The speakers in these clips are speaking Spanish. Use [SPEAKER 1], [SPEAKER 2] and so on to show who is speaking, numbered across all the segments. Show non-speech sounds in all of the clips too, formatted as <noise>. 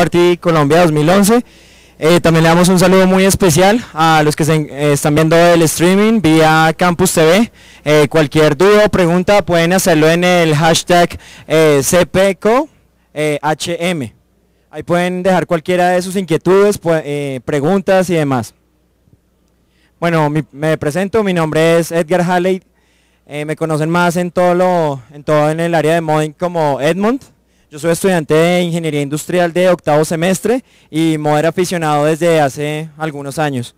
[SPEAKER 1] Party Colombia 2011. Eh, también le damos un saludo muy especial a los que se, eh, están viendo el streaming vía Campus TV. Eh, cualquier duda o pregunta pueden hacerlo en el hashtag CPCOHM. E Ahí pueden dejar cualquiera de sus inquietudes, preguntas y demás. Bueno, me presento, mi nombre es Edgar Eh, me conocen más en todo, lo, en todo en el área de modding como Edmund. Yo soy estudiante de Ingeniería Industrial de octavo semestre y modder aficionado desde hace algunos años.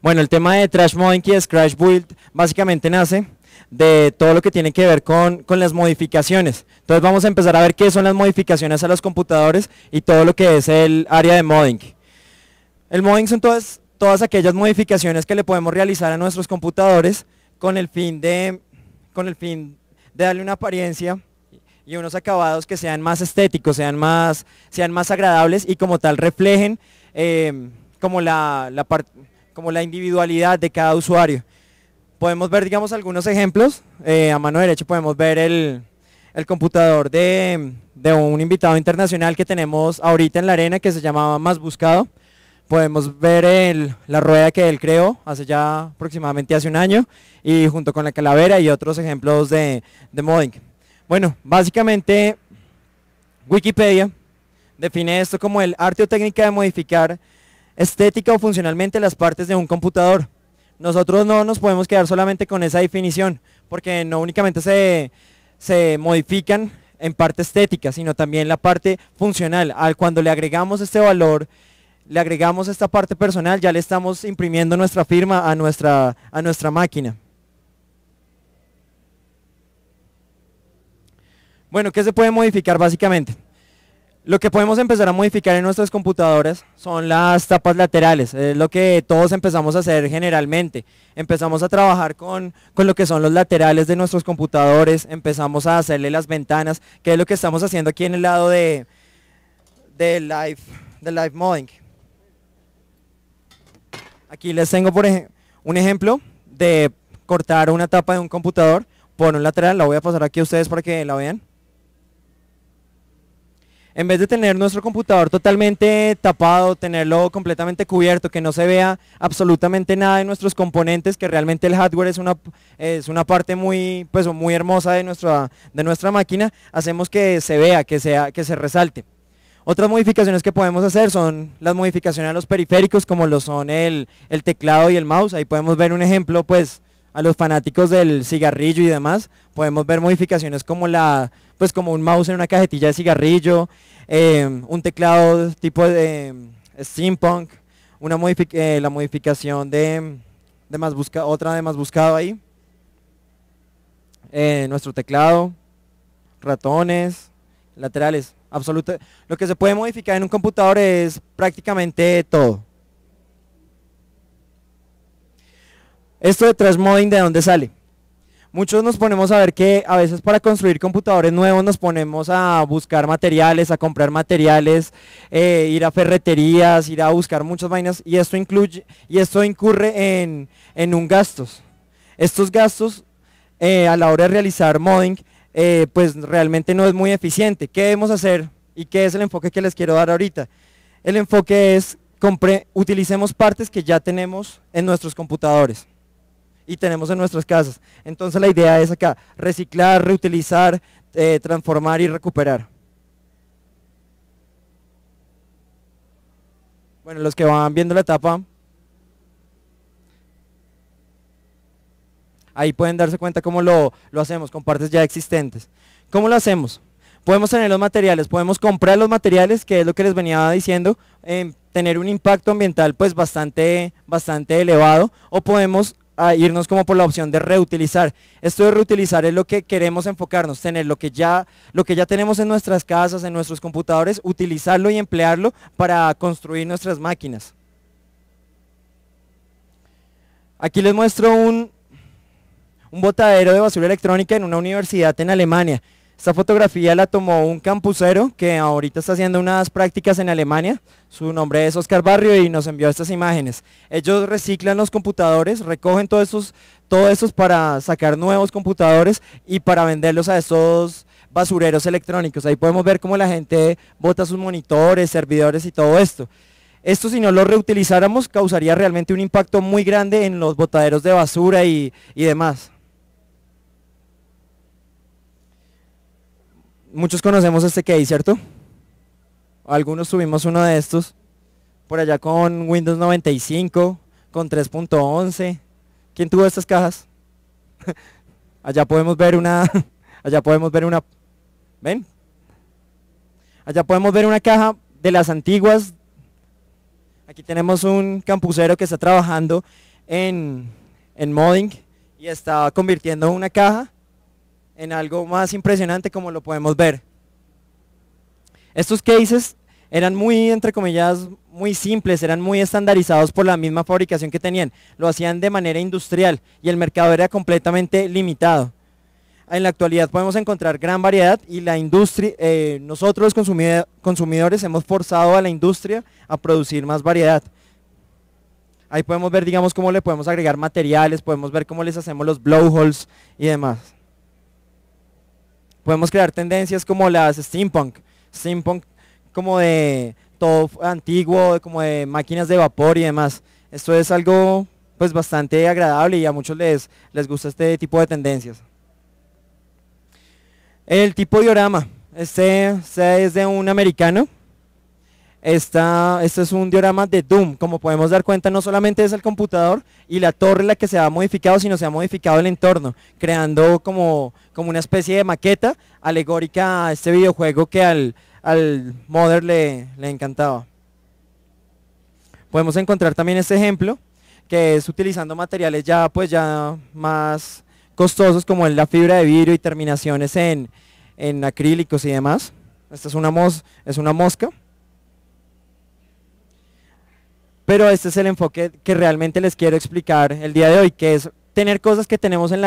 [SPEAKER 1] Bueno, el tema de Trash Modding y Scratch Build, básicamente nace de todo lo que tiene que ver con, las modificaciones. Entonces vamos a empezar a ver qué son las modificaciones a los computadores y todo lo que es el área de modding. El modding son todas, todas aquellas modificaciones que le podemos realizar a nuestros computadores con el fin con el fin de darle una apariencia y unos acabados que sean más estéticos, sean más, sean más agradables y como tal reflejen eh, como, la, como la individualidad de cada usuario. Podemos ver, digamos, algunos ejemplos. Eh, a mano derecha podemos ver el, computador de, un invitado internacional que tenemos ahorita en la arena que se llamaba Más Buscado. Podemos ver la rueda que él creó hace ya aproximadamente hace un año y junto con la calavera y otros ejemplos de, de modding. Bueno, básicamente Wikipedia define esto como el arte o técnica de modificar estética o funcionalmente las partes de un computador. Nosotros no nos podemos quedar solamente con esa definición, porque no únicamente se, modifican en parte estética, sino también la parte funcional. Al cuando le agregamos este valor, le agregamos esta parte personal, ya le estamos imprimiendo nuestra firma a nuestra, a nuestra máquina. Bueno, ¿qué se puede modificar básicamente? Lo que podemos empezar a modificar en nuestras computadoras son las tapas laterales, es lo que todos empezamos a hacer generalmente. Empezamos a trabajar con, con, lo que son los laterales de nuestros computadores, empezamos a hacerle las ventanas, que es lo que estamos haciendo aquí en el lado de, de, live, de live modding. Aquí les tengo por un ejemplo de cortar una tapa de un computador por un lateral, la voy a pasar aquí a ustedes para que la vean en vez de tener nuestro computador totalmente tapado, tenerlo completamente cubierto, que no se vea absolutamente nada de nuestros componentes, que realmente el hardware es una, es una parte muy, pues, muy hermosa de nuestra, de nuestra máquina, hacemos que se vea, que, sea, que se resalte. Otras modificaciones que podemos hacer son las modificaciones a los periféricos, como lo son el, el teclado y el mouse. Ahí podemos ver un ejemplo, pues, a los fanáticos del cigarrillo y demás, podemos ver modificaciones como la, pues como un mouse en una cajetilla de cigarrillo, em, un teclado tipo de em, steampunk, una eh, la modificación de, em, más otra de más buscado ahí, eh, nuestro teclado, ratones, laterales, absoluto. Lo que se puede modificar en un computador es prácticamente todo. Esto de tres modding, ¿de dónde sale? Muchos nos ponemos a ver que a veces para construir computadores nuevos nos ponemos a buscar materiales, a comprar materiales, eh, ir a ferreterías, ir a buscar muchas vainas y esto y esto incurre en, un gastos. Estos gastos eh, a la hora de realizar modding eh, pues realmente no es muy eficiente. ¿Qué debemos hacer y qué es el enfoque que les quiero dar ahorita? El enfoque es utilicemos partes que ya tenemos en nuestros computadores y tenemos en nuestras casas. Entonces la idea es acá, reciclar, reutilizar, eh, transformar y recuperar. Bueno, los que van viendo la etapa, ahí pueden darse cuenta cómo lo, hacemos con partes ya existentes. ¿Cómo lo hacemos? Podemos tener los materiales, podemos comprar los materiales, que es lo que les venía diciendo, em, tener un impacto ambiental pues bastante, bastante elevado, o podemos a irnos como por la opción de reutilizar. Esto de reutilizar es lo que queremos enfocarnos, tener lo que ya, lo que ya tenemos en nuestras casas, en nuestros computadores, utilizarlo y emplearlo para construir nuestras máquinas. Aquí les muestro un, un botadero de basura electrónica en una universidad en Alemania. Esta fotografía la tomó un campusero que ahorita está haciendo unas prácticas en Alemania. Su nombre es Oscar Barrio y nos envió estas imágenes. Ellos reciclan los computadores, recogen todos esos, para sacar nuevos computadores y para venderlos a esos basureros electrónicos. Ahí podemos ver cómo la gente bota sus monitores, servidores y todo esto. Esto si no lo reutilizáramos causaría realmente un impacto muy grande en los botaderos de basura y demás. muchos conocemos este que hay, ¿cierto? Algunos tuvimos uno de estos, por allá con Windows 95, con 3.11. ¿Quién tuvo estas cajas? <laughs> allá podemos ver una, <laughs> allá podemos ver una, ¿ven? Allá podemos ver una caja de las antiguas. Aquí tenemos un campusero que está trabajando en, en modding y está convirtiendo una caja en algo más impresionante como lo podemos ver. Estos cases eran muy, entre comillas, muy simples, eran muy estandarizados por la misma fabricación que tenían. Lo hacían de manera industrial y el mercado era completamente limitado. En la actualidad podemos encontrar gran variedad y la industria, eh, nosotros consumidores hemos forzado a la industria a producir más variedad. Ahí podemos ver, digamos, cómo le podemos agregar materiales, podemos ver cómo les hacemos los blowholes y demás. Podemos crear tendencias como las steampunk, steampunk como de todo antiguo, como de máquinas de vapor y demás. Esto es algo pues bastante agradable y a muchos les, les gusta este tipo de tendencias. El tipo de diorama, este, este es de un americano esta, este es un diorama de Doom. Como podemos dar cuenta, no solamente es el computador y la torre la que se ha modificado, sino se ha modificado el entorno, creando como, como una especie de maqueta alegórica a este videojuego que al, al modder le, le encantaba. Podemos encontrar también este ejemplo, que es utilizando materiales ya, pues ya más costosos, como es la fibra de vidrio y terminaciones en, acrílicos y demás. Esta es una, es una mosca. pero este es el enfoque que realmente les quiero explicar el día de hoy, que es tener cosas que tenemos en,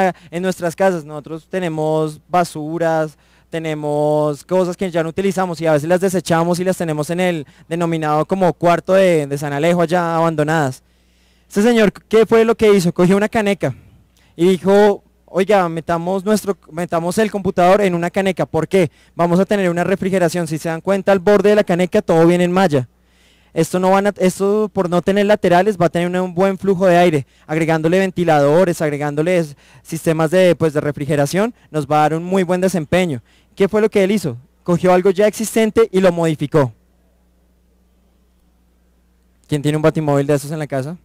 [SPEAKER 1] nuestras casas. Nosotros tenemos basuras, tenemos cosas que ya no utilizamos y a veces las desechamos y las tenemos en el denominado como cuarto de, San Alejo allá abandonadas. Este señor, ¿qué fue lo que hizo? Cogió una caneca y dijo, oiga, metamos, nuestro, metamos el computador en una caneca. ¿Por qué? Vamos a tener una refrigeración. Si se dan cuenta, al borde de la caneca todo viene en malla. Esto, no esto por no tener laterales va a tener un buen flujo de aire, agregándole ventiladores, agregándole sistemas de, pues, de refrigeración, nos va a dar un muy buen desempeño. ¿Qué fue lo que él hizo? Cogió algo ya existente y lo modificó. ¿Quién tiene un batimóvil de esos en la casa?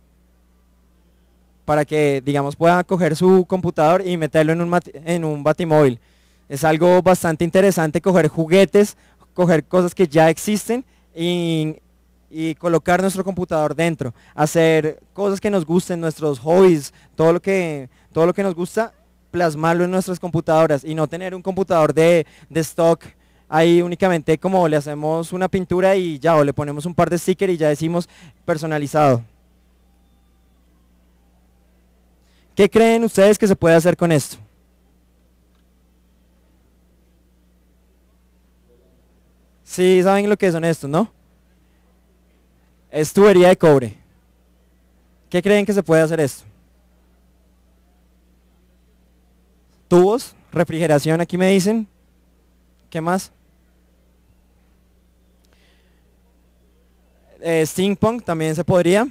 [SPEAKER 1] Para que, digamos, pueda coger su computador y meterlo en un, en un batimóvil. Es algo bastante interesante coger juguetes, coger cosas que ya existen y y colocar nuestro computador dentro, hacer cosas que nos gusten, nuestros hobbies, todo lo que, todo lo que nos gusta, plasmarlo en nuestras computadoras y no tener un computador de, de stock ahí únicamente como le hacemos una pintura y ya, o le ponemos un par de stickers y ya decimos personalizado. ¿Qué creen ustedes que se puede hacer con esto? Sí, saben lo que son estos, ¿no? es tubería de cobre. ¿Qué creen que se puede hacer esto? Tubos, refrigeración, aquí me dicen. ¿Qué más? Eh, también se podría.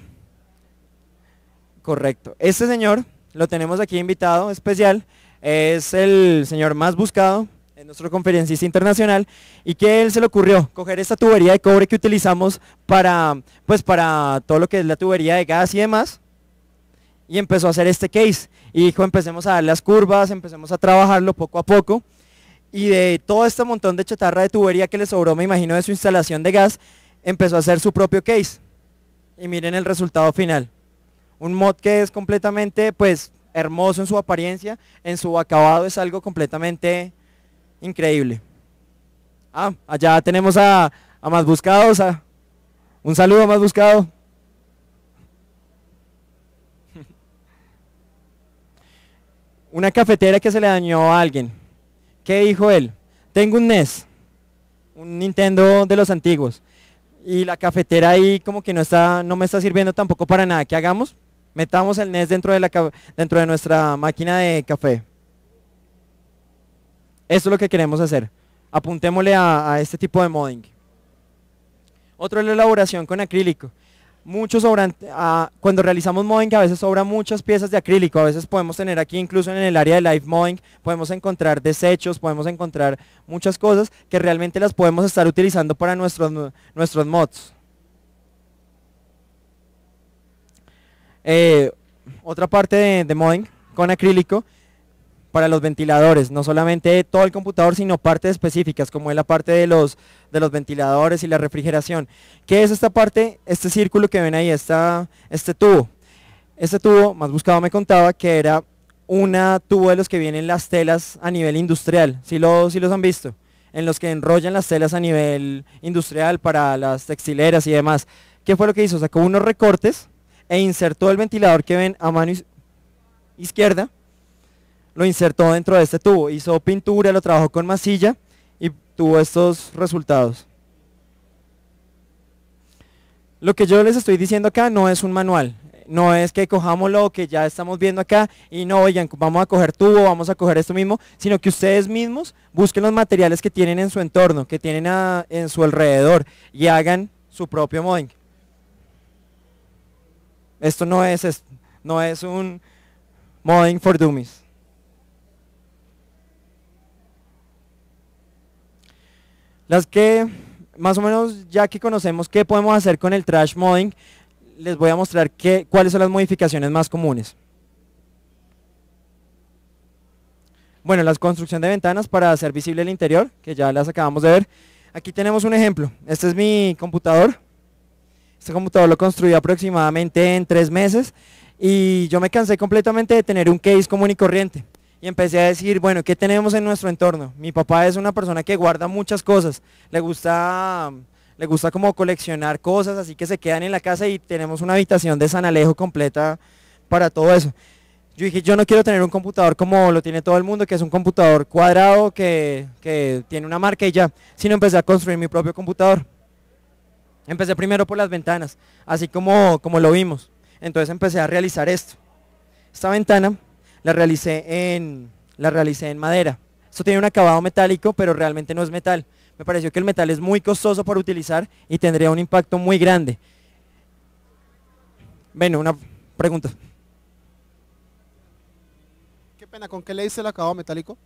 [SPEAKER 1] Correcto. Este señor lo tenemos aquí invitado especial. Es el señor más buscado nuestro conferencista internacional, y que él se le ocurrió coger esta tubería de cobre que utilizamos para, pues, para todo lo que es la tubería de gas y demás, y empezó a hacer este case. Y dijo, empecemos a dar las curvas, empecemos a trabajarlo poco a poco, y de todo este montón de chatarra de tubería que le sobró, me imagino, de su instalación de gas, empezó a hacer su propio case. Y miren el resultado final. Un mod que es completamente, pues, hermoso en su apariencia, en su acabado es algo completamente increíble. Ah, allá tenemos a, a Más Buscados. A, un saludo a Más Buscado. <laughs> Una cafetera que se le dañó a alguien. ¿Qué dijo él? Tengo un NES, un Nintendo de los antiguos. Y la cafetera ahí como que no, está, no me está sirviendo tampoco para nada. ¿Qué hagamos? Metamos el NES dentro de, la, dentro de nuestra máquina de café. Esto es lo que queremos hacer. Apuntémosle a, este tipo de modding. Otro es la elaboración con acrílico. Muchos sobran, cuando realizamos modding a veces sobran muchas piezas de acrílico, a veces podemos tener aquí incluso en el área de live modding, podemos encontrar desechos, podemos encontrar muchas cosas que realmente las podemos estar utilizando para nuestros, nuestros mods. Eh, otra parte de, de modding con acrílico para los ventiladores, no solamente todo el computador, sino partes específicas, como es la parte de los, de los ventiladores y la refrigeración. ¿Qué es esta parte, este círculo que ven ahí, esta, este tubo? Este tubo, más buscado me contaba, que era una tubo de los que vienen las telas a nivel industrial, si sí los han visto, en los que enrollan las telas a nivel industrial para las textileras y demás. ¿Qué fue lo que hizo? Sacó unos recortes e insertó el ventilador que ven a mano izquierda, lo insertó dentro de este tubo, hizo pintura, lo trabajó con masilla y tuvo estos resultados. Lo que yo les estoy diciendo acá no es un manual, no es que cojamos lo que ya estamos viendo acá y no, oigan, vamos a coger tubo, vamos a coger esto mismo, sino que ustedes mismos busquen los materiales que tienen en su entorno, que tienen en su alrededor y hagan su propio modding. Esto no es, no es un modding for dummies. Las que más o menos ya que conocemos qué podemos hacer con el trash modding, les voy a mostrar qué, cuáles son las modificaciones más comunes. Bueno, la construcción de ventanas para hacer visible el interior, que ya las acabamos de ver. Aquí tenemos un ejemplo. Este es mi computador. Este computador lo construí aproximadamente en tres meses y yo me cansé completamente de tener un case común y corriente y empecé a decir, bueno, ¿qué tenemos en nuestro entorno? Mi papá es una persona que guarda muchas cosas, le gusta, le gusta como coleccionar cosas, así que se quedan en la casa y tenemos una habitación de San Alejo completa para todo eso. Yo dije, yo no quiero tener un computador como lo tiene todo el mundo, que es un computador cuadrado, que, tiene una marca y ya, sino empecé a construir mi propio computador. Empecé primero por las ventanas, así como, como lo vimos. Entonces empecé a realizar esto. Esta ventana la realicé en, la realicé en madera. Esto tiene un acabado metálico, pero realmente no es metal. Me pareció que el metal es muy costoso para utilizar y tendría un impacto muy grande. Bueno, una pregunta. Qué pena, ¿con qué le hice el acabado metálico?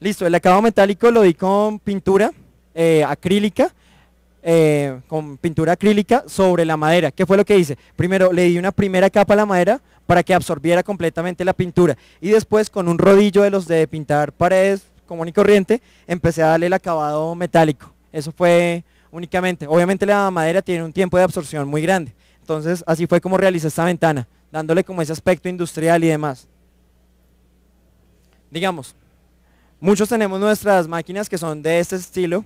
[SPEAKER 1] Listo, el acabado metálico lo di con pintura eh, acrílica eh, con pintura acrílica sobre la madera. ¿Qué fue lo que hice? Primero le di una primera capa a la madera para que absorbiera completamente la pintura y después con un rodillo de los de pintar paredes común y corriente empecé a darle el acabado metálico. Eso fue únicamente. Obviamente la madera tiene un tiempo de absorción muy grande. Entonces así fue como realicé esta ventana, dándole como ese aspecto industrial y demás. Digamos, muchos tenemos nuestras máquinas que son de este estilo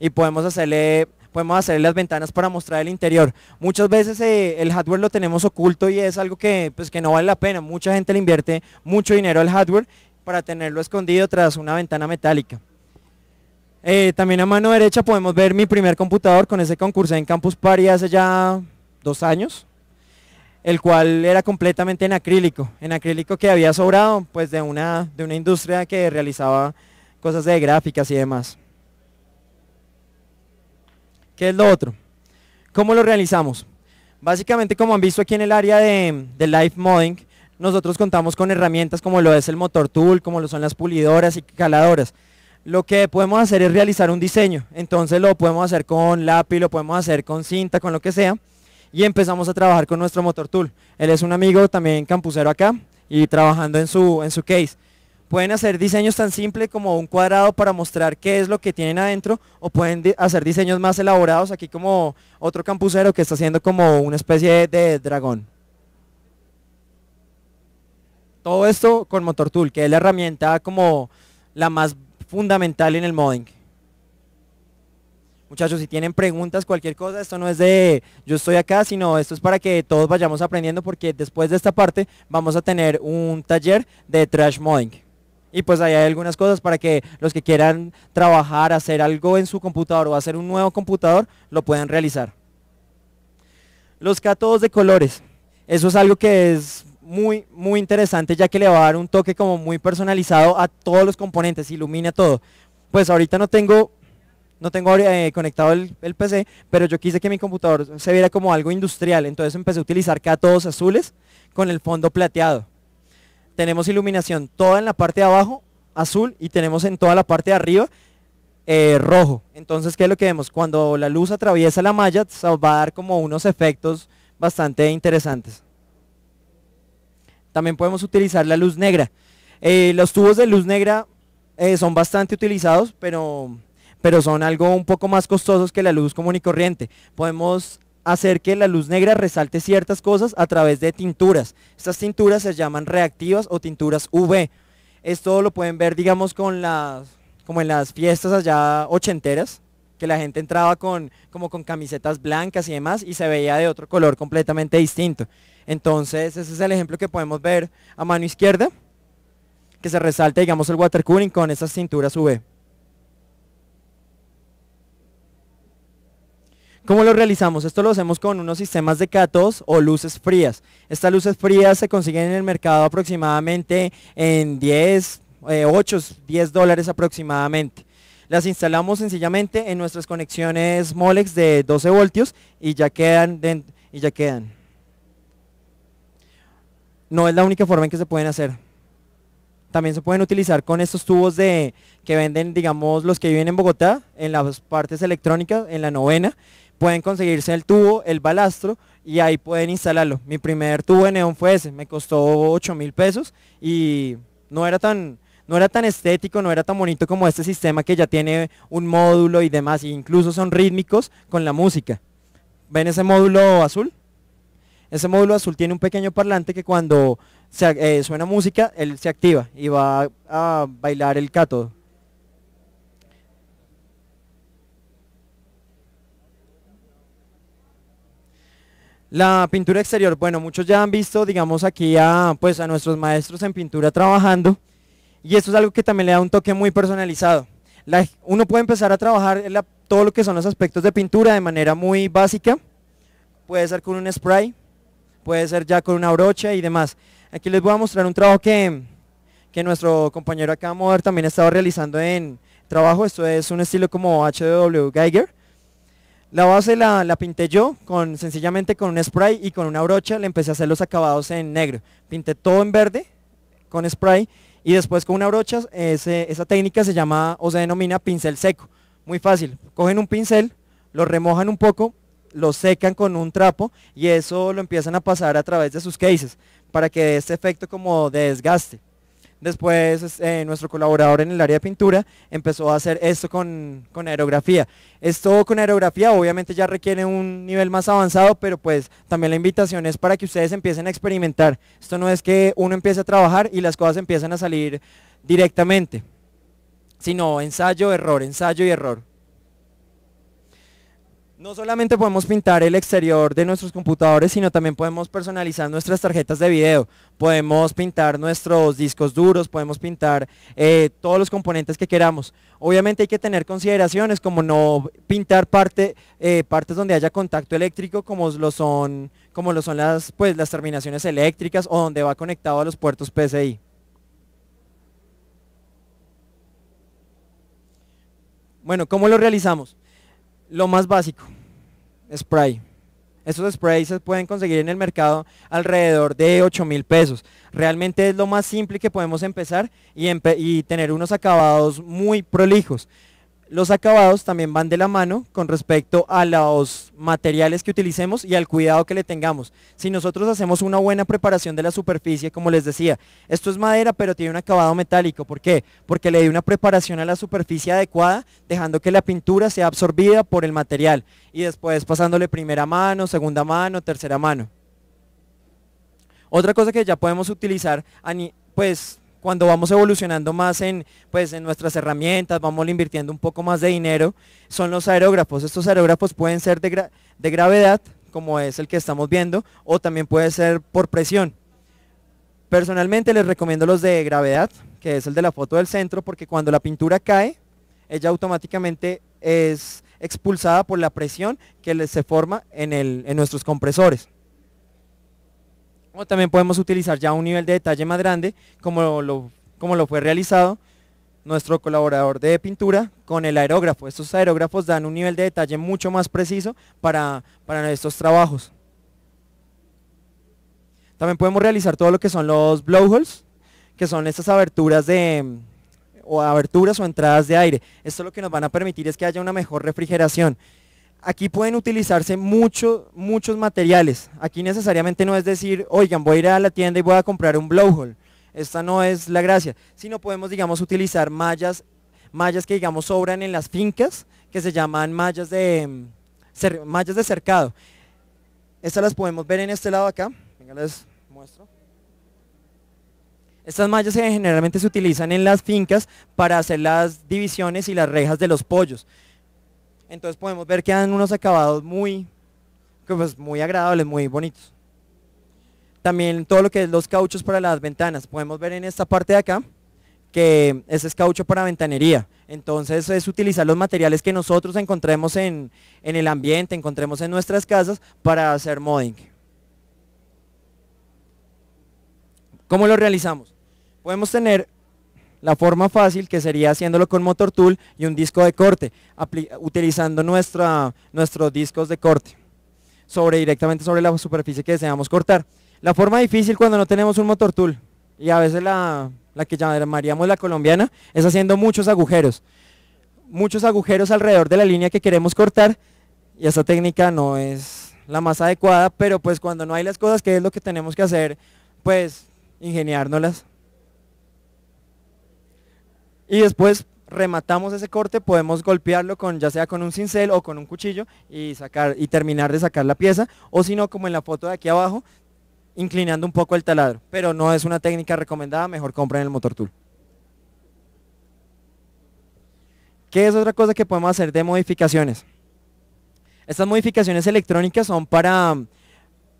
[SPEAKER 1] y podemos hacerle podemos hacer las ventanas para mostrar el interior. Muchas veces eh, el hardware lo tenemos oculto y es algo que, pues, que no vale la pena. Mucha gente le invierte mucho dinero al hardware para tenerlo escondido tras una ventana metálica. Eh, también a mano derecha podemos ver mi primer computador con ese concurso en Campus Party hace ya dos años, el cual era completamente en acrílico, en acrílico que había sobrado pues de una, de una industria que realizaba cosas de gráficas y demás. ¿Qué es lo otro? ¿Cómo lo realizamos? Básicamente, como han visto aquí en el área de, de Live Modding, nosotros contamos con herramientas como lo es el motor tool, como lo son las pulidoras y caladoras. Lo que podemos hacer es realizar un diseño, entonces lo podemos hacer con lápiz, lo podemos hacer con cinta, con lo que sea, y empezamos a trabajar con nuestro motor tool. Él es un amigo también campusero acá y trabajando en su, en su case. Pueden hacer diseños tan simples como un cuadrado para mostrar qué es lo que tienen adentro o pueden hacer diseños más elaborados, aquí como otro campusero que está haciendo como una especie de dragón. Todo esto con Motor Tool, que es la herramienta como la más fundamental en el modding. Muchachos, si tienen preguntas, cualquier cosa, esto no es de yo estoy acá, sino esto es para que todos vayamos aprendiendo porque después de esta parte vamos a tener un taller de trash modding. Y pues ahí hay algunas cosas para que los que quieran trabajar, hacer algo en su computador o hacer un nuevo computador, lo puedan realizar. Los cátodos de colores. Eso es algo que es muy, muy interesante ya que le va a dar un toque como muy personalizado a todos los componentes, ilumina todo. Pues ahorita no tengo, no tengo eh, conectado el, PC, pero yo quise que mi computador se viera como algo industrial, entonces empecé a utilizar cátodos azules con el fondo plateado tenemos iluminación toda en la parte de abajo, azul, y tenemos en toda la parte de arriba, eh, rojo. Entonces, ¿qué es lo que vemos? Cuando la luz atraviesa la malla, va a dar como unos efectos bastante interesantes. También podemos utilizar la luz negra. Eh, los tubos de luz negra eh, son bastante utilizados, pero, pero son algo un poco más costosos que la luz común y corriente. Podemos hacer que la luz negra resalte ciertas cosas a través de tinturas. Estas tinturas se llaman reactivas o tinturas UV. Esto lo pueden ver, digamos, con las, como en las fiestas allá ochenteras, que la gente entraba con, como con camisetas blancas y demás y se veía de otro color completamente distinto. Entonces, ese es el ejemplo que podemos ver a mano izquierda, que se resalta, digamos, el water cooling con esas tinturas UV. ¿Cómo lo realizamos? Esto lo hacemos con unos sistemas de catos o luces frías. Estas luces frías se consiguen en el mercado aproximadamente en 10, 8, 10 dólares aproximadamente. Las instalamos sencillamente en nuestras conexiones Molex de 12 voltios y ya quedan. y ya quedan. No es la única forma en que se pueden hacer también se pueden utilizar con estos tubos de que venden, digamos, los que viven en Bogotá, en las partes electrónicas, en la novena, pueden conseguirse el tubo, el balastro y ahí pueden instalarlo. Mi primer tubo de neón fue ese, me costó 8 mil pesos y no era tan... No era tan estético, no era tan bonito como este sistema que ya tiene un módulo y demás, e incluso son rítmicos con la música. ¿Ven ese módulo azul? Ese módulo azul tiene un pequeño parlante que cuando eh, suena música, él se activa y va a bailar el cátodo. La pintura exterior, bueno, muchos ya han visto, digamos, aquí a, pues, a nuestros maestros en pintura trabajando y esto es algo que también le da un toque muy personalizado. uno puede empezar a trabajar todo lo que son los aspectos de pintura de manera muy básica, puede ser con un spray, puede ser ya con una brocha y demás. Aquí les voy a mostrar un trabajo que, que nuestro compañero acá Mover también estaba realizando en trabajo, esto es un estilo como HW Geiger, la base la, pinté yo con, sencillamente con un spray y con una brocha le empecé a hacer los acabados en negro. Pinté todo en verde con spray y después con una brocha, esa técnica se llama o se denomina pincel seco. Muy fácil, cogen un pincel, lo remojan un poco, lo secan con un trapo y eso lo empiezan a pasar a través de sus cases para que dé este efecto como de desgaste. Después eh, nuestro colaborador en el área de pintura empezó a hacer esto con, con, aerografía. Esto con aerografía obviamente ya requiere un nivel más avanzado, pero pues también la invitación es para que ustedes empiecen a experimentar. Esto no es que uno empiece a trabajar y las cosas empiezan a salir directamente, sino ensayo, error, ensayo y error. No solamente podemos pintar el exterior de nuestros computadores, sino también podemos personalizar nuestras tarjetas de video. Podemos pintar nuestros discos duros, podemos pintar eh, todos los componentes que queramos. Obviamente hay que tener consideraciones como no pintar eh, partes donde haya contacto eléctrico, como lo son, como son las, pues, las terminaciones eléctricas o donde va conectado a los puertos PCI. Bueno, ¿cómo lo realizamos? Lo más básico, spray. Estos sprays se pueden conseguir en el mercado alrededor de 8 mil pesos. Realmente es lo más simple que podemos empezar y, y tener unos acabados muy prolijos. Los acabados también van de la mano con respecto a los materiales que utilicemos y al cuidado que le tengamos. Si nosotros hacemos una buena preparación de la superficie, como les decía, esto es madera pero tiene un acabado metálico. ¿Por qué? Porque le di una preparación a la superficie adecuada, dejando que la pintura sea absorbida por el material y después pasándole primera mano, segunda mano, tercera mano. Otra cosa que ya podemos utilizar, pues cuando vamos evolucionando más en, pues, en nuestras herramientas, vamos invirtiendo un poco más de dinero, son los aerógrafos. Estos aerógrafos pueden ser de, de gravedad, como es el que estamos viendo, o también puede ser por presión. Personalmente les recomiendo los de gravedad, que es el de la foto del centro, porque cuando la pintura cae, ella automáticamente es expulsada por la presión que se forma en nuestros compresores también podemos utilizar ya un nivel de detalle más grande, como lo, como lo fue realizado nuestro colaborador de pintura con el aerógrafo. Estos aerógrafos dan un nivel de detalle mucho más preciso para, para estos trabajos. También podemos realizar todo lo que son los blowholes, que son estas aberturas de aberturas o entradas de aire. Esto lo que nos van a permitir es que haya una mejor refrigeración aquí pueden utilizarse muchos materiales. Aquí necesariamente no es decir, oigan, voy a ir a la tienda y voy a comprar un blowhole. Esta no es la gracia, sino podemos, digamos, utilizar mallas, mallas que, digamos, sobran en las fincas, que se llaman mallas de, mm, mallas de cercado. Estas las podemos ver en este lado acá. Venga, les muestro. Estas mallas generalmente se utilizan en las fincas para hacer las divisiones y las rejas de los pollos. Entonces podemos ver que dan unos acabados muy, pues, muy agradables, muy bonitos. También todo lo que es los cauchos para las ventanas. Podemos ver en esta parte de acá que ese es caucho para ventanería. Entonces es utilizar los materiales que nosotros encontremos en, en el ambiente, encontremos en nuestras casas para hacer modding. ¿Cómo lo realizamos? Podemos tener la forma fácil que sería haciéndolo con motor tool y un disco de corte, utilizando nuestra, nuestros discos de corte sobre, directamente sobre la superficie que deseamos cortar. La forma difícil cuando no tenemos un motor tool y a veces la, la que llamaríamos la colombiana es haciendo muchos agujeros, muchos agujeros alrededor de la línea que queremos cortar y esta técnica no es la más adecuada, pero pues cuando no hay las cosas, ¿qué es lo que tenemos que hacer? Pues ingeniárnoslas y después rematamos ese corte, podemos golpearlo con ya sea con un cincel o con un cuchillo y sacar y terminar de sacar la pieza, o si no como en la foto de aquí abajo, inclinando un poco el taladro, pero no es una técnica recomendada, mejor compra en el motor tool. ¿Qué es otra cosa que podemos hacer de modificaciones? Estas modificaciones electrónicas son para,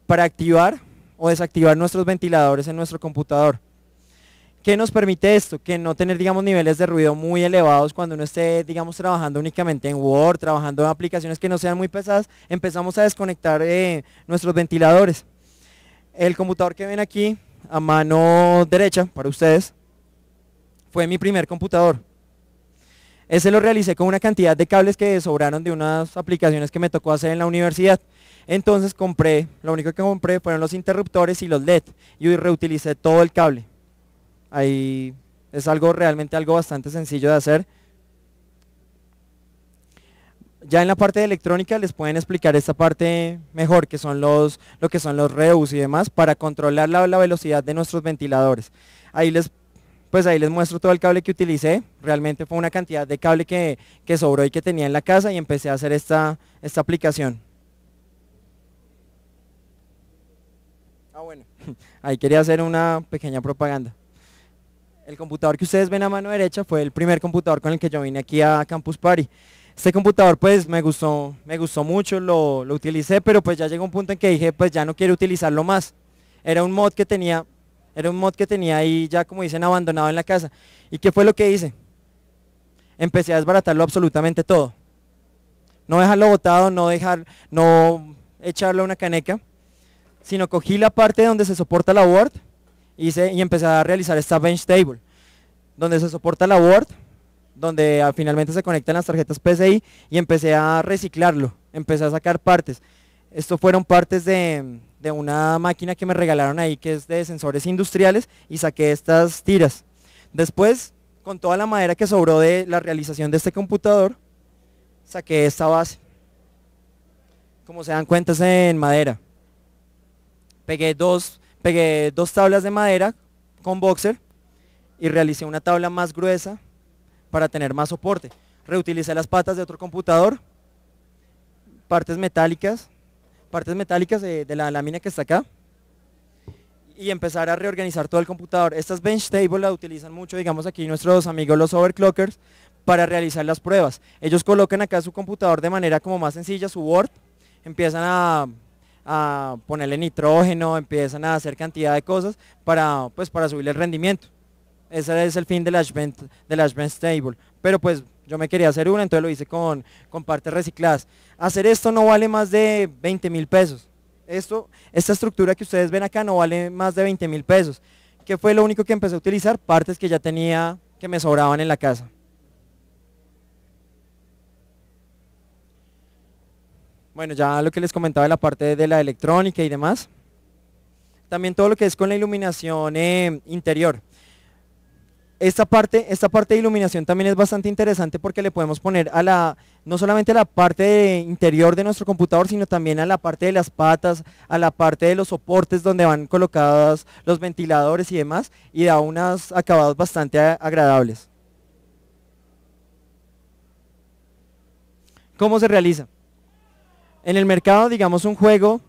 [SPEAKER 1] para activar o desactivar nuestros ventiladores en nuestro computador. ¿Qué nos permite esto? Que no tener, digamos, niveles de ruido muy elevados cuando uno esté, digamos, trabajando únicamente en Word, trabajando en aplicaciones que no sean muy pesadas, empezamos a desconectar eh, nuestros ventiladores. El computador que ven aquí, a mano derecha, para ustedes, fue mi primer computador. Ese lo realicé con una cantidad de cables que sobraron de unas aplicaciones que me tocó hacer en la universidad. Entonces compré, lo único que compré fueron los interruptores y los LED y reutilicé todo el cable. Ahí es algo realmente algo bastante sencillo de hacer. Ya en la parte de electrónica les pueden explicar esta parte mejor, que son los, lo que son los reus y demás, para controlar la, velocidad de nuestros ventiladores. Ahí les, pues ahí les muestro todo el cable que utilicé. Realmente fue una cantidad de cable que, sobró y que tenía en la casa y empecé a hacer esta, esta aplicación. Ah, bueno, <laughs> ahí quería hacer una pequeña propaganda. El computador que ustedes ven a mano derecha fue el primer computador con el que yo vine aquí a Campus Party. Este computador pues me gustó, me gustó mucho, lo, utilicé, pero pues ya llegó un punto en que dije pues ya no quiero utilizarlo más. Era un mod que tenía, era un mod que tenía ahí ya como dicen abandonado en la casa. ¿Y qué fue lo que hice? Empecé a desbaratarlo absolutamente todo. No dejarlo botado, no dejar, no echarle una caneca, sino cogí la parte donde se soporta la board y empecé a realizar esta bench table, donde se soporta la board, donde finalmente se conectan las tarjetas PCI y empecé a reciclarlo, empecé a sacar partes. Estos fueron partes de, de una máquina que me regalaron ahí que es de sensores industriales y saqué estas tiras. Después, con toda la madera que sobró de la realización de este computador, saqué esta base. Como se dan cuenta es en madera. Pegué dos Pegué dos tablas de madera con boxer y realicé una tabla más gruesa para tener más soporte. Reutilicé las patas de otro computador, partes metálicas, partes metálicas de, la lámina que está acá y empezar a reorganizar todo el computador. Estas bench tables las utilizan mucho, digamos aquí nuestros amigos los overclockers, para realizar las pruebas. Ellos colocan acá su computador de manera como más sencilla, su Word, empiezan a a ponerle nitrógeno, empiezan a hacer cantidad de cosas para, pues, subir el rendimiento. Ese es el fin del Ashbent, del Ashbent Stable. Pero pues yo me quería hacer una, entonces lo hice con, partes recicladas. Hacer esto no vale más de 20 mil pesos. esta estructura que ustedes ven acá no vale más de 20 mil pesos. ¿Qué fue lo único que empecé a utilizar? Partes que ya tenía, que me sobraban en la casa. Bueno, ya lo que les comentaba de la parte de la electrónica y demás. También todo lo que es con la iluminación eh, interior. Esta parte, esta parte de iluminación también es bastante interesante porque le podemos poner a la, no solamente a la parte interior de nuestro computador, sino también a la parte de las patas, a la parte de los soportes donde van colocados los ventiladores y demás, y da unos acabados bastante agradables. ¿Cómo se realiza? En el mercado, digamos, un juego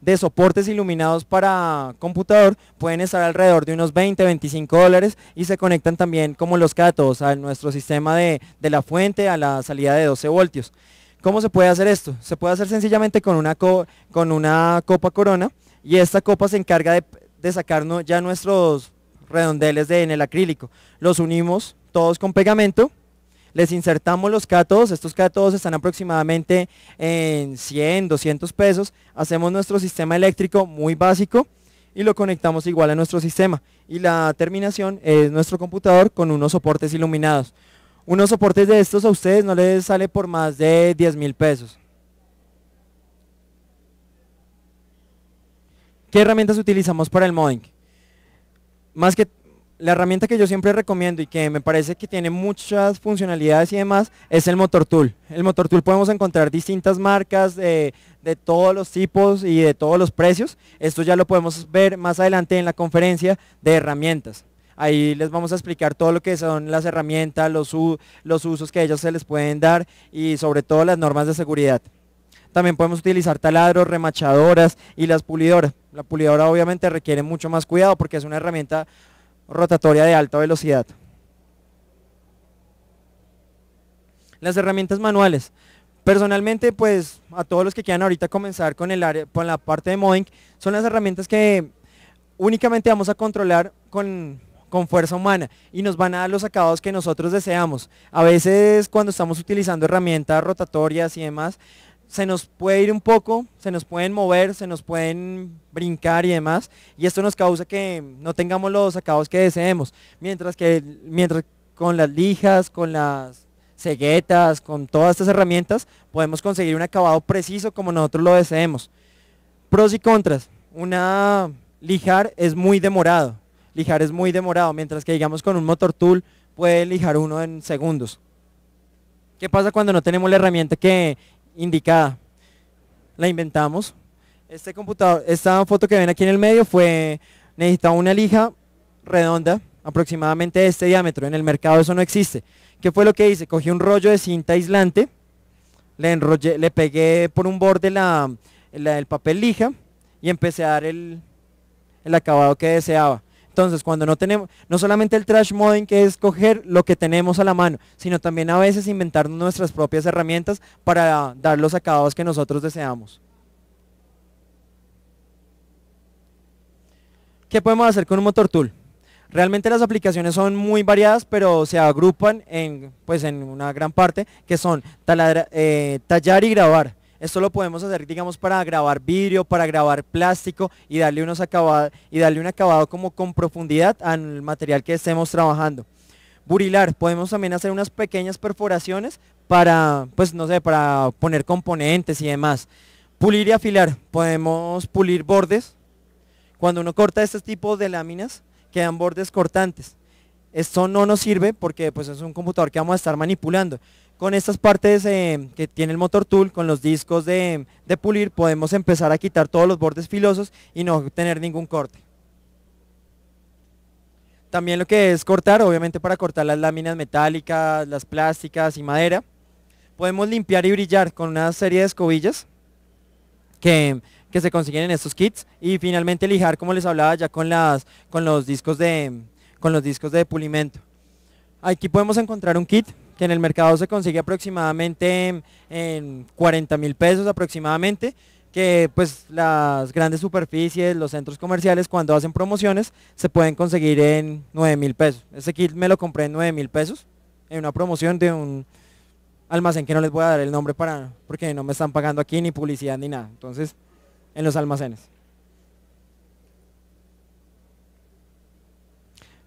[SPEAKER 1] de soportes iluminados para computador pueden estar alrededor de unos 20, 25 dólares y se conectan también como los catos a nuestro sistema de, la fuente a la salida de 12 voltios. ¿Cómo se puede hacer esto? Se puede hacer sencillamente con una, con una copa corona y esta copa se encarga de, de sacar ya nuestros redondeles de, en el acrílico. Los unimos todos con pegamento les insertamos los cátodos, estos cátodos están aproximadamente en 100, 200 pesos, hacemos nuestro sistema eléctrico muy básico y lo conectamos igual a nuestro sistema y la terminación es nuestro computador con unos soportes iluminados. Unos soportes de estos a ustedes no les sale por más de 10 mil pesos. ¿Qué herramientas utilizamos para el modding? Más que la herramienta que yo siempre recomiendo y que me parece que tiene muchas funcionalidades y demás es el Motor Tool. El Motor Tool podemos encontrar distintas marcas de, todos los tipos y de todos los precios. Esto ya lo podemos ver más adelante en la conferencia de herramientas. Ahí les vamos a explicar todo lo que son las herramientas, los, usos que ellos ellas se les pueden dar y sobre todo las normas de seguridad. También podemos utilizar taladros, remachadoras y las pulidoras. La pulidora obviamente requiere mucho más cuidado porque es una herramienta rotatoria de alta velocidad. Las herramientas manuales. Personalmente, pues a todos los que quieran ahorita comenzar con, el área, con la parte de modding, son las herramientas que únicamente vamos a controlar con, con fuerza humana y nos van a dar los acabados que nosotros deseamos. A veces cuando estamos utilizando herramientas rotatorias y demás, se nos puede ir un poco, se nos pueden mover, se nos pueden brincar y demás, y esto nos causa que no tengamos los acabados que deseemos, mientras que mientras con las lijas, con las ceguetas, con todas estas herramientas, podemos conseguir un acabado preciso como nosotros lo deseemos. Pros y contras, una lijar es muy demorado, lijar es muy demorado, mientras que digamos con un motor tool puede lijar uno en segundos. ¿Qué pasa cuando no tenemos la herramienta que indicada. La inventamos. Este computador, esta foto que ven aquí en el medio fue, necesitaba una lija redonda, aproximadamente de este diámetro. En el mercado eso no existe. ¿Qué fue lo que hice? Cogí un rollo de cinta aislante, le, enrollé, le pegué por un borde el papel lija y empecé a dar el acabado que deseaba. Entonces, cuando no tenemos, no solamente el trash modding, que es coger lo que tenemos a la mano, sino también a veces inventar nuestras propias herramientas para dar los acabados que nosotros deseamos. ¿Qué podemos hacer con un motor tool? Realmente las aplicaciones son muy variadas, pero se agrupan en, pues, en una gran parte, que son eh, tallar y grabar. Esto lo podemos hacer, digamos, para grabar vidrio, para grabar plástico y darle, unos y darle un acabado como con profundidad al material que estemos trabajando. Burilar, podemos también hacer unas pequeñas perforaciones para, pues no sé, para poner componentes y demás. Pulir y afilar, podemos pulir bordes. Cuando uno corta este tipo de láminas, quedan bordes cortantes. Esto no nos sirve porque pues, es un computador que vamos a estar manipulando con estas partes eh, que tiene el motor tool, con los discos de, pulir, podemos empezar a quitar todos los bordes filosos y no tener ningún corte. También lo que es cortar, obviamente para cortar las láminas metálicas, las plásticas y madera. Podemos limpiar y brillar con una serie de escobillas que, se consiguen en estos kits. Y finalmente lijar, como les hablaba, ya con, los, discos de, con los discos de pulimento. Aquí podemos encontrar un kit en el mercado se consigue aproximadamente en, 40 mil pesos aproximadamente, que pues las grandes superficies, los centros comerciales cuando hacen promociones se pueden conseguir en 9 mil pesos. Ese kit me lo compré en 9 mil pesos en una promoción de un almacén que no les voy a dar el nombre para porque no me están pagando aquí ni publicidad ni nada. Entonces, en los almacenes.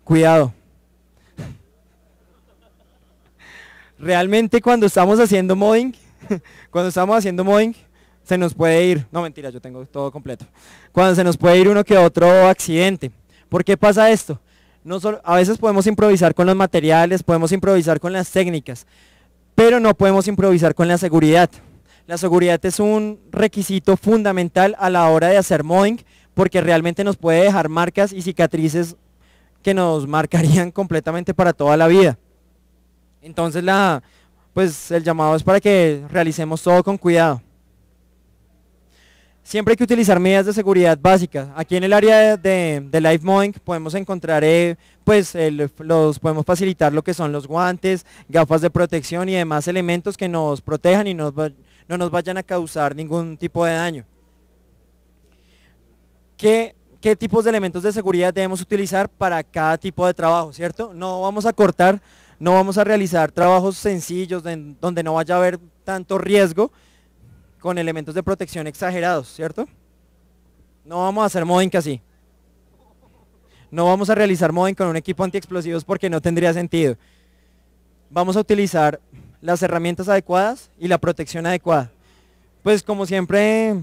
[SPEAKER 1] Cuidado, realmente cuando estamos haciendo modding, <laughs> cuando estamos haciendo modding, se nos puede ir, no mentira, yo tengo todo completo, cuando se nos puede ir uno que otro accidente. ¿Por qué pasa esto? No a veces podemos improvisar con los materiales, podemos improvisar con las técnicas, pero no podemos improvisar con la seguridad. La seguridad es un requisito fundamental a la hora de hacer modding porque realmente nos puede dejar marcas y cicatrices que nos marcarían <laughs> completamente para toda la vida. Entonces la, pues el llamado es para que realicemos todo con cuidado. Siempre hay que utilizar medidas de seguridad básicas. Aquí en el área de, de Live podemos encontrar, eh, pues los podemos facilitar lo que son los guantes, gafas de protección y demás elementos que nos protejan y no nos vayan a causar ningún tipo de daño. ¿Qué, ¿Qué tipos de elementos de seguridad debemos utilizar para cada tipo de trabajo, cierto? No vamos a cortar no vamos a realizar trabajos sencillos donde no vaya a haber tanto riesgo con elementos de protección exagerados, ¿cierto? No vamos a hacer modding así. No vamos a realizar modding con un equipo antiexplosivos porque no tendría sentido. Vamos a utilizar las herramientas adecuadas y la protección adecuada. Pues como siempre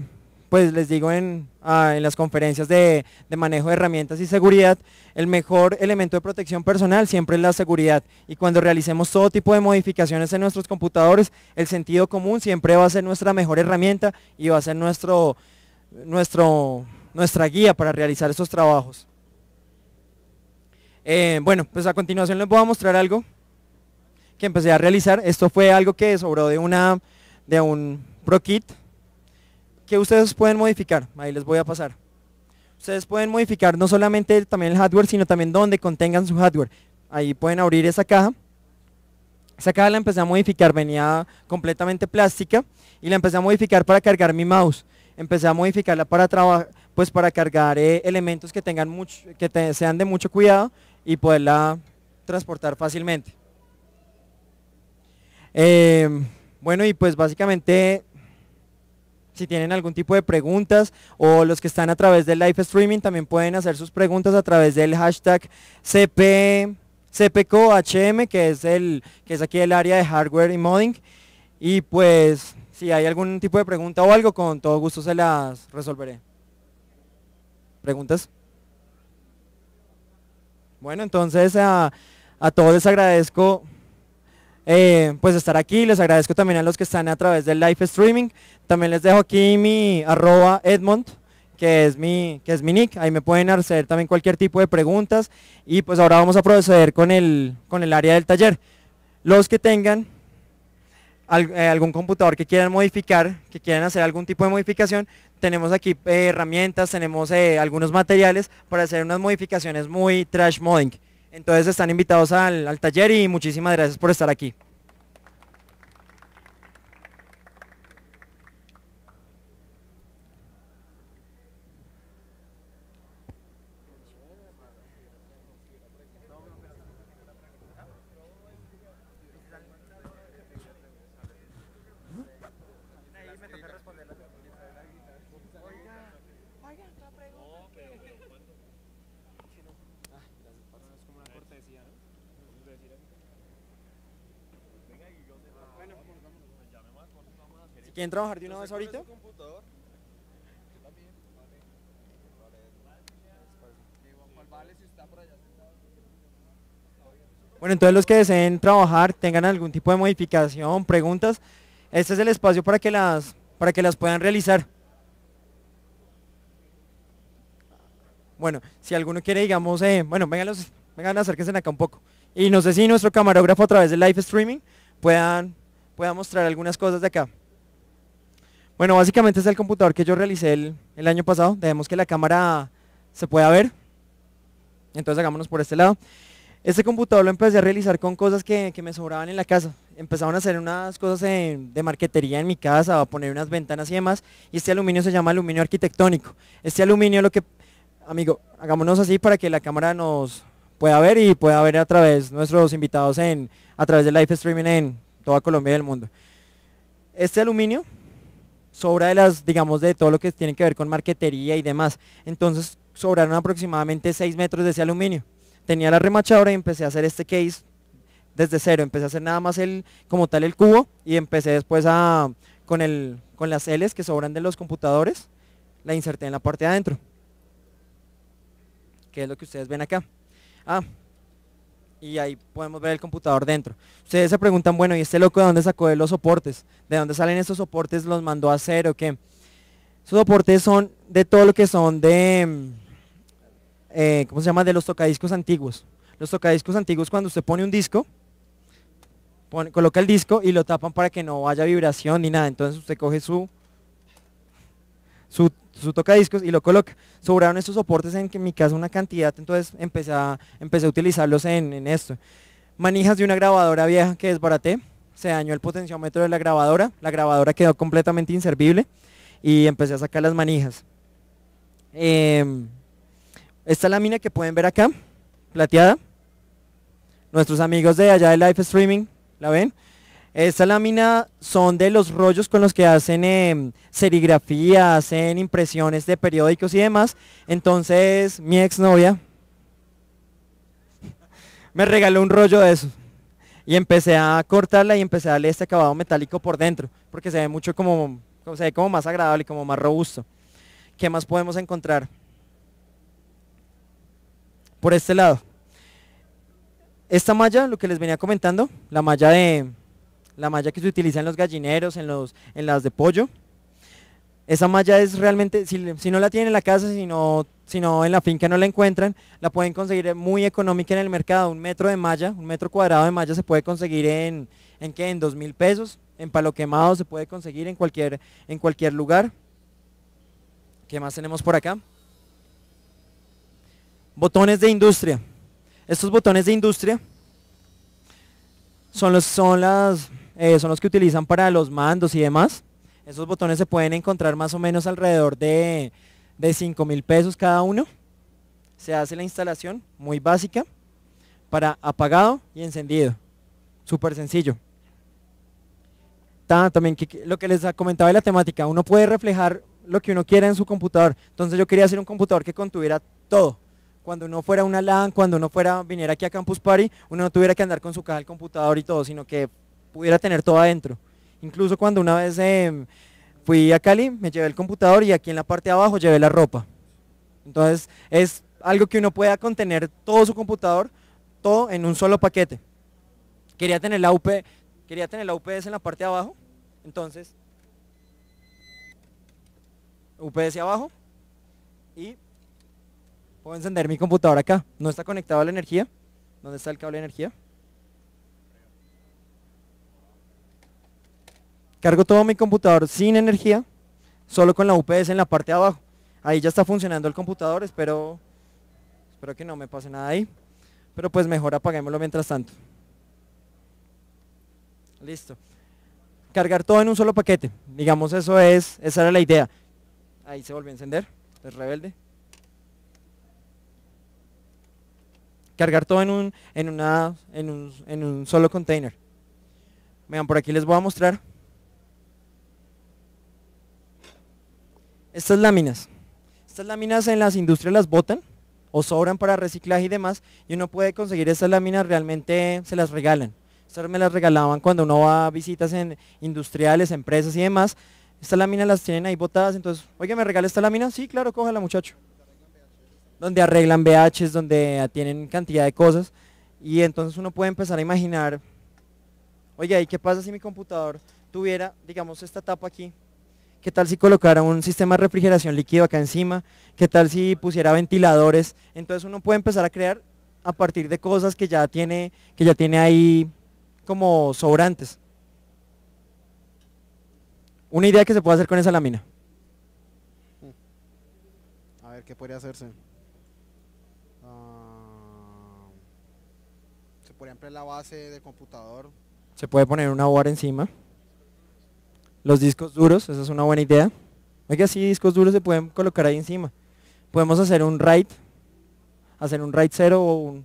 [SPEAKER 1] pues les digo en, ah, las conferencias de, manejo de herramientas y seguridad, el mejor elemento de protección personal siempre es la seguridad. Y cuando realicemos todo tipo de modificaciones en nuestros computadores, el sentido común siempre va a ser nuestra mejor herramienta y va a ser nuestro, nuestra guía para realizar esos trabajos. Eh, bueno, pues a continuación les voy a mostrar algo que empecé a realizar. Esto fue algo que sobró de, una, de un ProKit que ustedes pueden modificar. Ahí les voy a pasar. Ustedes pueden modificar no solamente también el hardware, sino también donde contengan su hardware. Ahí pueden abrir esa caja. Esa caja la empecé a modificar, venía completamente plástica y la empecé a modificar para cargar mi mouse. Empecé a modificarla para trabajar, pues para cargar eh, elementos que tengan mucho, que sean de mucho cuidado y poderla transportar fácilmente. Em, bueno, y pues básicamente si tienen algún tipo de preguntas o los que están a través del live streaming también pueden hacer sus preguntas a través del hashtag CPCOHM, que es, el, que es aquí el área de hardware y modding. Y pues si hay algún tipo de pregunta o algo, con todo gusto se las resolveré. ¿Preguntas? Bueno, entonces a, a todos les agradezco eh, pues estar aquí. Les agradezco también a los que están a través del live streaming. También les dejo aquí mi arroba Edmond, que es mi, que es nick. Ahí me pueden hacer también cualquier tipo de preguntas. Y pues ahora vamos a proceder con el, con el área del taller. Los que tengan eh, algún computador que quieran modificar, que quieran hacer algún tipo de modificación, tenemos aquí eh, herramientas, tenemos algunos materiales para hacer unas modificaciones muy trash modding. Entonces están invitados al, taller y muchísimas gracias por estar aquí. ¿Quieren trabajar de una vez ahorita? Bueno, entonces los que deseen trabajar, tengan algún tipo de modificación, preguntas, este es el espacio para que las, para que las puedan realizar. Bueno, si alguno quiere, digamos, bueno, vengan, los, vengan, acérquense acá un poco. Y no sé si nuestro camarógrafo a través del live streaming puedan, pueda mostrar algunas cosas de acá. Bueno, básicamente es el computador que yo realicé el, año pasado. Debemos que la cámara se pueda ver. Entonces hagámonos por este lado. Este computador lo empecé a realizar con cosas que, me sobraban en la casa. Empezaron a hacer unas cosas de, marquetería en mi casa, a poner unas ventanas y demás. Y este aluminio se llama aluminio arquitectónico. Este aluminio lo que... Amigo, hagámonos así para que la cámara nos pueda ver y pueda ver a través nuestros invitados en, a través del live streaming en toda Colombia y el mundo. Este aluminio sobra de las, digamos, de todo lo que tiene que ver con marquetería y demás. Entonces sobraron aproximadamente 6 metros de ese aluminio. Tenía la remachadora y empecé a hacer este case desde cero. Empecé a hacer nada más el, como tal el cubo y empecé después a, con, con las Ls que sobran de los computadores, la inserté en la parte de adentro. Que es lo que ustedes ven acá. Ah, y ahí podemos ver el computador dentro. Ustedes se preguntan, bueno, ¿y este loco de dónde sacó los soportes? ¿De dónde salen estos soportes? ¿Los mandó a hacer o qué? Esos soportes son de todo lo que son de, mm, eh, ¿cómo se llama? De los tocadiscos antiguos. Los tocadiscos antiguos cuando usted pone un disco, coloca el disco y lo tapan para que no haya vibración ni nada. Entonces usted coge su, su su discos y lo coloca. Sobraron estos soportes en, en mi casa una cantidad, entonces empecé a, empecé a utilizarlos en, esto. Manijas de una grabadora vieja que desbaraté, se dañó el potenciómetro de la grabadora, la grabadora quedó completamente inservible y empecé a sacar las manijas. Em, esta lámina que pueden ver acá, plateada, nuestros amigos de allá de Live Streaming, ¿la ven? Esta lámina son de los rollos con los que hacen em, serigrafía, hacen impresiones de periódicos y demás. Entonces mi exnovia me regaló un rollo de eso. Y empecé a cortarla y empecé a darle este acabado metálico por dentro, porque se ve mucho como, se ve como más agradable, y como más robusto. ¿Qué más podemos encontrar? Por este lado. Esta malla, lo que les venía comentando, la malla de la malla que se utiliza en los gallineros, en, los, en las de pollo. Esa malla es realmente, si, no la tienen en la casa, si no, en la finca no la encuentran, la pueden conseguir muy económica en el mercado. Un metro de malla, un metro cuadrado de malla se puede conseguir en, ¿en qué? En dos mil pesos. En palo quemado se puede conseguir en cualquier, en cualquier lugar. ¿Qué más tenemos por acá? Botones de industria. Estos botones de industria son, los, son las eh, son los que utilizan para los mandos y demás. Esos botones se pueden encontrar más o menos alrededor de, de 5 mil pesos cada uno. Se hace la instalación muy básica para apagado y encendido. Súper sencillo. También lo que les comentaba de la temática, uno puede reflejar lo que uno quiera en su computador. Entonces yo quería hacer un computador que contuviera todo. Cuando uno fuera una LAN, cuando uno fuera, viniera aquí a Campus Party, uno no tuviera que andar con su caja del computador y todo, sino que pudiera tener todo adentro. Incluso cuando una vez em, fui a Cali, me llevé el computador y aquí en la parte de abajo llevé la ropa. Entonces es algo que uno pueda contener todo su computador, todo en un solo paquete. Quería tener la, quería tener la UPS en la parte de abajo, entonces UPS abajo y puedo encender mi computador acá. No está conectado a la energía. ¿Dónde está el cable de energía? Cargo todo mi computador sin energía, solo con la UPS en la parte de abajo. Ahí ya está funcionando el computador, espero, espero que no me pase nada ahí. Pero pues mejor apaguémoslo mientras tanto. Listo. Cargar todo en un solo paquete. Digamos, eso es, esa era la idea. Ahí se volvió a encender, es rebelde. Cargar todo en un, en, una, en un solo container. Vean, por aquí les voy a mostrar. Estas láminas. Estas láminas en las industrias las botan o sobran para reciclaje y demás, y uno puede conseguir estas láminas, realmente se las regalan. Estas me las regalaban cuando uno va a visitas en industriales, empresas y demás. Estas láminas las tienen ahí botadas, entonces, oye, ¿me regala esta lámina? Sí, claro, cójala muchacho. Donde arreglan VHs, donde tienen cantidad de cosas, y entonces uno puede empezar a imaginar, oye, ¿y qué pasa si mi computador tuviera, digamos, esta tapa aquí, ¿Qué tal si colocara un sistema de refrigeración líquido acá encima? ¿Qué tal si pusiera ventiladores? Entonces uno puede empezar a crear a partir de cosas que ya tiene, que ya tiene ahí como sobrantes. Una idea que se puede hacer con esa lámina. A ver, ¿qué podría hacerse? Ah, se podría ampliar la base del computador. Se puede poner una UAR encima los discos duros, esa es una buena idea. Oiga, sí, discos duros se pueden colocar ahí encima. Podemos hacer un RAID, hacer un RAID cero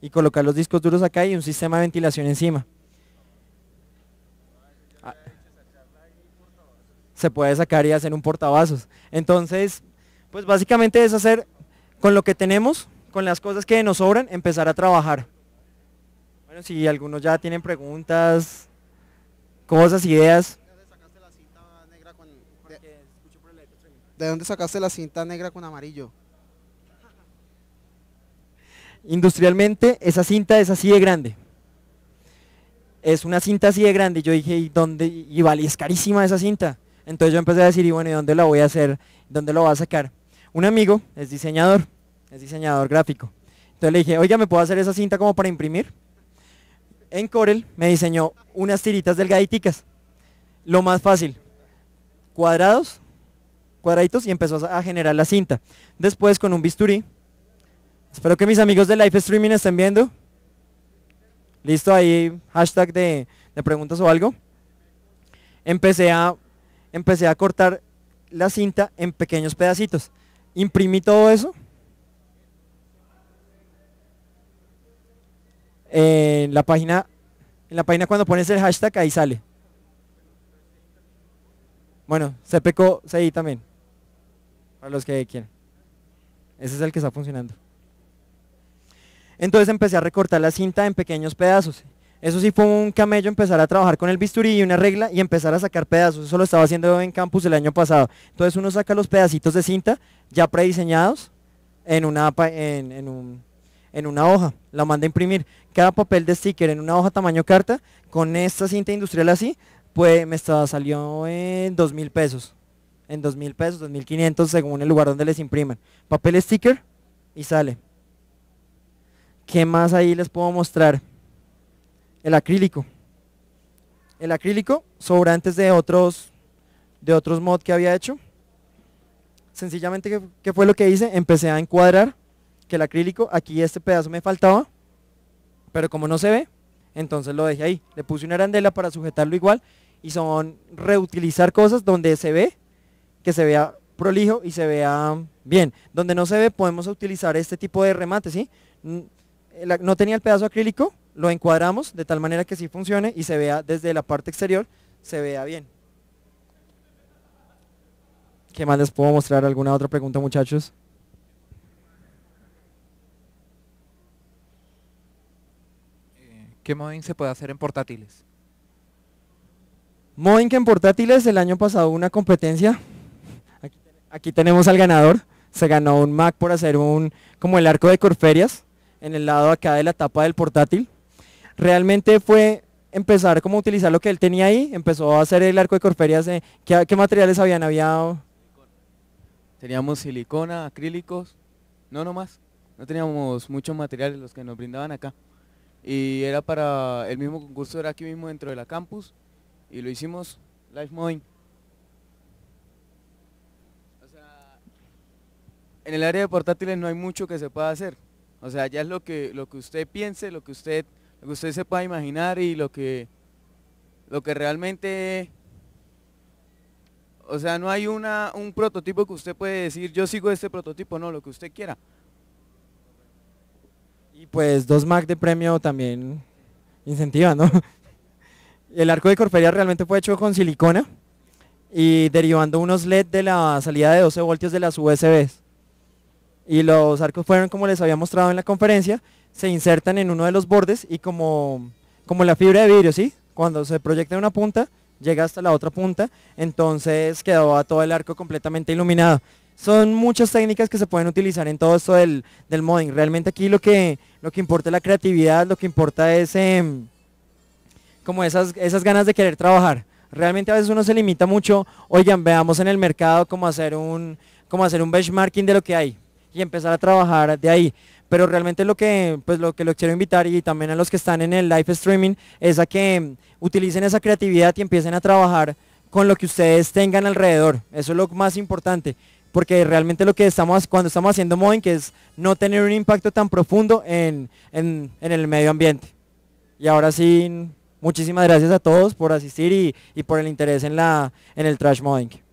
[SPEAKER 1] y colocar los discos duros acá y un sistema de ventilación encima. Ah, se puede sacar y hacer un portavasos. Entonces, pues básicamente es hacer con lo que tenemos, con las cosas que nos sobran, empezar a trabajar. Bueno, si algunos ya tienen preguntas, cosas, ideas, ¿De dónde sacaste la cinta negra con amarillo? Industrialmente, esa cinta es así de grande. Es una cinta así de grande. yo dije, ¿y dónde? Y vale, es carísima esa cinta. Entonces yo empecé a decir, ¿y bueno, ¿y dónde la voy a hacer? ¿Dónde lo voy a sacar? Un amigo es diseñador, es diseñador gráfico. Entonces le dije, oiga, ¿me puedo hacer esa cinta como para imprimir? En Corel me diseñó unas tiritas delgaditicas. Lo más fácil. Cuadrados, cuadraditos y empezó a generar la cinta. Después con un bisturí. Espero que mis amigos de live streaming estén viendo. Listo, ahí hashtag de, preguntas o algo. Empecé a, empecé a cortar la cinta en pequeños pedacitos. Imprimí todo eso. En la página, en la página cuando pones el hashtag ahí sale. Bueno, se pecó, se ahí también los que quieran. Ese es el que está funcionando. Entonces empecé a recortar la cinta en pequeños pedazos. Eso sí fue un camello empezar a trabajar con el bisturí y una regla y empezar a sacar pedazos. Eso lo estaba haciendo en campus el año pasado. Entonces uno saca los pedacitos de cinta ya prediseñados en una, en, una hoja. La manda a imprimir. Cada papel de sticker en una hoja tamaño carta con esta cinta industrial así, pues me estaba, salió en dos mil pesos en 2.000 pesos, 2.500 según el lugar donde les impriman. Papel sticker y sale. ¿Qué más ahí les puedo mostrar? El acrílico. El acrílico, sobrantes de otros, de otros mods que había hecho. Sencillamente, ¿qué fue lo que hice? Empecé a encuadrar que el acrílico, aquí este pedazo me faltaba, pero como no se ve, entonces lo dejé ahí. Le puse una arandela para sujetarlo igual y son reutilizar cosas donde se ve que se vea prolijo y se vea bien. Donde no se ve, podemos utilizar este tipo de remate, ¿sí? Eh, no tenía el pedazo acrílico, lo encuadramos de tal manera que sí funcione y se vea desde la parte exterior, se vea bien. ¿Qué más les puedo mostrar? ¿Alguna otra pregunta, muchachos? Eh, ¿Qué modding se puede hacer en portátiles? Modding en portátiles, el año pasado una competencia Aquí tenemos al ganador. Se ganó un Mac por hacer un, como el arco de Corferias, en el lado acá de la tapa del portátil. Realmente fue empezar como utilizar lo que él tenía ahí. Empezó a hacer el arco de Corferias. Eh, ¿Qué, materiales habían? Había... Teníamos silicona, acrílicos, no nomás. No teníamos muchos materiales los que nos brindaban acá. Y era para el mismo concurso, era aquí mismo dentro de la campus. Y lo hicimos live modding. en el área de portátiles no hay mucho que se pueda hacer. O sea, ya es lo que, lo que usted piense, lo que usted, usted se pueda imaginar y lo que, lo que realmente... O sea, no hay una, un prototipo que usted puede decir, yo sigo este prototipo, no, lo que usted quiera. Y pues dos Mac de premio también incentiva, ¿no? <laughs> El arco de corfería realmente fue hecho con silicona y derivando unos LED de la salida de 12 voltios de las USBs y los arcos fueron como les había mostrado en la conferencia, se insertan en uno de los bordes y como, como la fibra de vidrio, ¿sí? Cuando se proyecta una punta, llega hasta la otra punta, entonces quedaba todo el arco completamente iluminado. Son muchas técnicas que se pueden utilizar en todo esto del, modding. Realmente aquí lo que, lo que importa es la creatividad, lo que importa es em, como esas, esas ganas de querer trabajar. Realmente a veces uno se limita mucho, oigan, veamos en el mercado cómo hacer un, cómo hacer un benchmarking de lo que hay y empezar a trabajar de ahí. Pero realmente lo que, pues lo que lo quiero invitar y también a los que están en el live streaming es a que mm, utilicen esa creatividad y empiecen a trabajar con lo que ustedes tengan alrededor. Eso es lo más importante porque realmente lo que estamos cuando estamos haciendo modding que es no tener un impacto tan profundo en, en, el medio ambiente. Y ahora sí, muchísimas gracias a todos por asistir y, y por el interés en, la, en el trash modding.